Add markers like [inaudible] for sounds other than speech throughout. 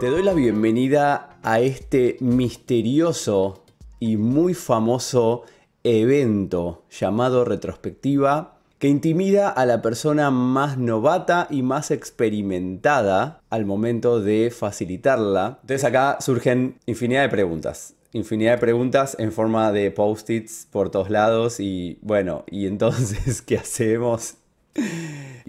Te doy la bienvenida a este misterioso y muy famoso evento llamado retrospectiva que intimida a la persona más novata y más experimentada al momento de facilitarla. Entonces acá surgen infinidad de preguntas. Infinidad de preguntas en forma de post-its por todos lados y bueno, y entonces, [laughs] ¿qué hacemos?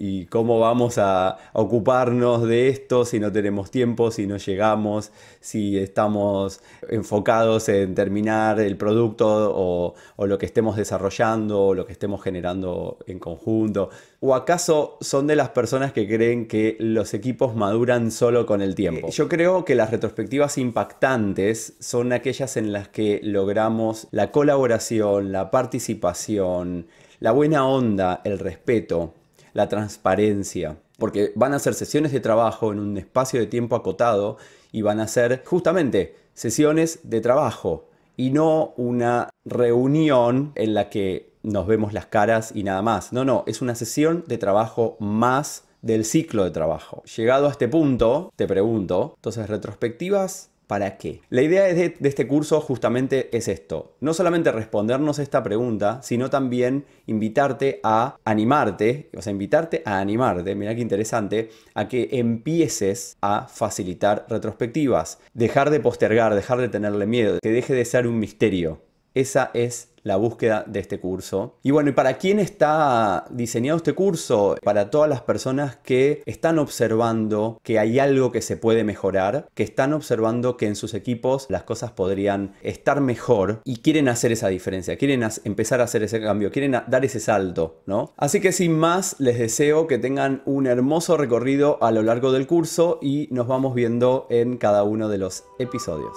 y cómo vamos a ocuparnos de esto si no tenemos tiempo, si no llegamos, si estamos enfocados en terminar el producto o, lo que estemos desarrollando o lo que estemos generando en conjunto. ¿O acaso son de las personas que creen que los equipos maduran solo con el tiempo? Eh, yo creo que las retrospectivas impactantes son aquellas en las que logramos la colaboración, la participación, la buena onda, el respeto la transparencia, porque van a ser sesiones de trabajo en un espacio de tiempo acotado y van a ser justamente sesiones de trabajo y no una reunión en la que nos vemos las caras y nada más. No, no, es una sesión de trabajo más del ciclo de trabajo. Llegado a este punto, te pregunto, entonces retrospectivas para qué. La idea de, este curso justamente es esto, no solamente respondernos esta pregunta, sino también invitarte a animarte, o sea, invitarte a animarte, mira qué interesante, a que empieces a facilitar retrospectivas, dejar de postergar, dejar de tenerle miedo, que deje de ser un misterio. Esa es la búsqueda de este curso. Y bueno, ¿y para quién está diseñado este curso? Para todas las personas que están observando que hay algo que se puede mejorar, que están observando que en sus equipos las cosas podrían estar mejor y quieren hacer esa diferencia, quieren empezar a hacer ese cambio, quieren dar ese salto, ¿no? Así que sin más, les deseo que tengan un hermoso recorrido a lo largo del curso y nos vamos viendo en cada uno de los episodios.